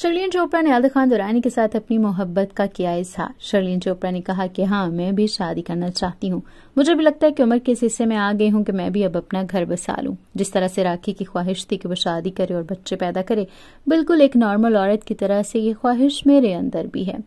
शर्लिन चोपड़ा ने आदिल खान दुरानी के साथ अपनी मोहब्बत का किया इजहार शर्लिन चोपड़ा ने कहा कि हाँ मैं भी शादी करना चाहती हूँ मुझे भी लगता है कि उम्र के इस हिस्से में आ गई हूँ कि मैं भी अब अपना घर बसा लूँ जिस तरह से राखी की ख्वाहिश थी कि वो शादी करे और बच्चे पैदा करे बिल्कुल एक नॉर्मल औरत की तरह से ये ख्वाहिश मेरे अंदर भी है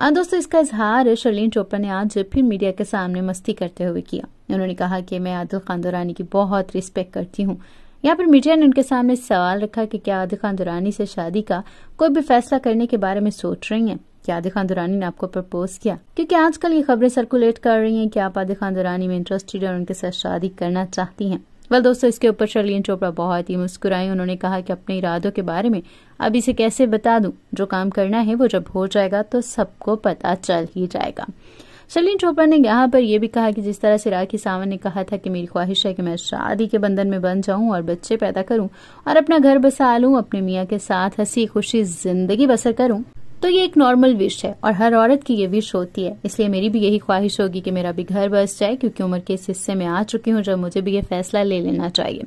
हाँ दोस्तों इसका इजहार शर्लिन चोपड़ा ने आज फिर मीडिया के सामने मस्ती करते हुए किया उन्होंने कहा कि मैं आदिल खान दुरानी की बहुत रिस्पेक्ट करती हूँ यहाँ पर मीडिया ने उनके सामने सवाल रखा कि क्या आदि खान दुरानी से शादी का कोई भी फैसला करने के बारे में सोच रही हैं क्या आदि खान दुरानी ने आपको प्रपोज किया क्योंकि आजकल ये खबरें सर्कुलेट कर रही हैं कि आप आदि खान दुरानी में इंटरेस्टेड और उनके साथ शादी करना चाहती हैं वेल दोस्तों इसके ऊपर शर्लिन चोपड़ा बहुत ही मुस्कुराई उन्होंने कहा कि अपने इरादों के बारे में अब इसे कैसे बता दूं जो काम करना है वो जब हो जाएगा तो सबको पता चल ही जाएगा सलीन चोपड़ा ने यहाँ पर यह भी कहा कि जिस तरह से राखी सावंत ने कहा था कि मेरी ख्वाहिश है कि मैं शादी के बंधन में बन जाऊं और बच्चे पैदा करूं और अपना घर बसा लूं अपने मियाँ के साथ हंसी खुशी जिंदगी बसर करूं तो ये एक नॉर्मल विश है और हर औरत की ये विश होती है इसलिए मेरी भी यही ख्वाहिश होगी कि मेरा भी घर बस जाए क्योंकि उम्र के इस हिस्से में आ चुकी हूँ जब मुझे भी ये फैसला ले लेना चाहिए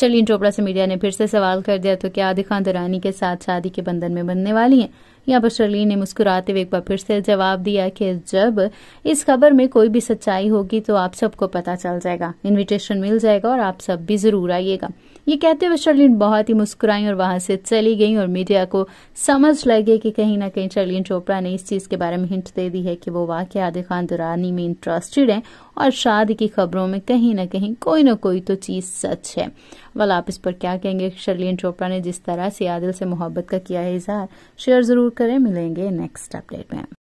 शर्लिन चोपड़ा से मीडिया ने फिर से सवाल कर दिया तो क्या आदि खान दुरानी के साथ शादी के बंधन में बनने वाली है यहाँ पर शर्लिन ने मुस्कुराते हुए एक बार फिर से जवाब दिया कि जब इस खबर में कोई भी सच्चाई होगी तो आप सबको पता चल जाएगा इन्विटेशन मिल जाएगा और आप सब भी जरूर आइएगा ये कहते हुए शर्लिन बहुत ही मुस्कुराई और वहां से चली गई और मीडिया को समझ लगे कि कहीं ना कहीं शर्लिन चोपड़ा ने इस चीज के बारे में हिंट दे दी है कि वो वाकई आदि खान दुरानी में इंटरेस्टेड है और शादी की खबरों में कहीं ना कहीं कोई ना कोई तो चीज सच है वाला आप इस पर क्या कहेंगे शर्लिन चोपड़ा ने जिस तरह से आदिल से मोहब्बत का किया है इजहार शेयर जरूर करें मिलेंगे नेक्स्ट अपडेट में